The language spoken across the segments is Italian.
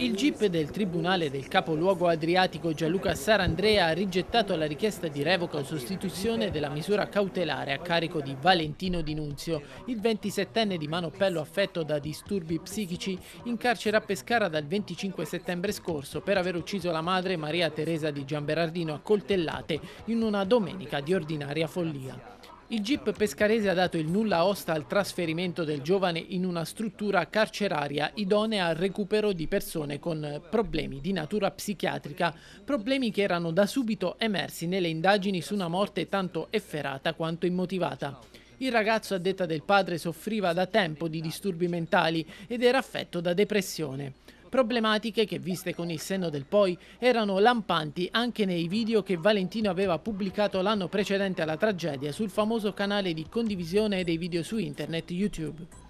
Il GIP del Tribunale del Capoluogo Adriatico Gianluca Sarandrea ha rigettato la richiesta di revoca o sostituzione della misura cautelare a carico di Valentino Di Nunzio, il 27enne di Manopello affetto da disturbi psichici in carcere a Pescara dal 25 settembre scorso per aver ucciso la madre Maria Teresa di Gianberardino a coltellate in una domenica di ordinaria follia. Il GIP pescarese ha dato il nulla osta al trasferimento del giovane in una struttura carceraria idonea al recupero di persone con problemi di natura psichiatrica, problemi che erano da subito emersi nelle indagini su una morte tanto efferata quanto immotivata. Il ragazzo, a detta del padre, soffriva da tempo di disturbi mentali ed era affetto da depressione problematiche che viste con il senno del poi erano lampanti anche nei video che Valentino aveva pubblicato l'anno precedente alla tragedia sul famoso canale di condivisione dei video su internet YouTube.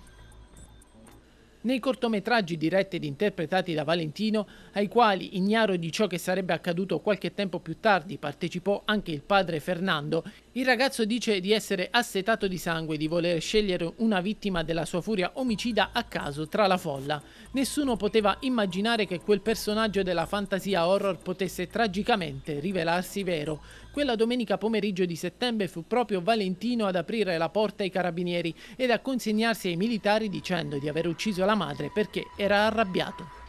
Nei cortometraggi diretti ed interpretati da Valentino, ai quali, ignaro di ciò che sarebbe accaduto qualche tempo più tardi, partecipò anche il padre Fernando, il ragazzo dice di essere assetato di sangue e di voler scegliere una vittima della sua furia omicida a caso tra la folla. Nessuno poteva immaginare che quel personaggio della fantasia horror potesse tragicamente rivelarsi vero. Quella domenica pomeriggio di settembre fu proprio Valentino ad aprire la porta ai carabinieri ed a consegnarsi ai militari dicendo di aver ucciso la madre perché era arrabbiato.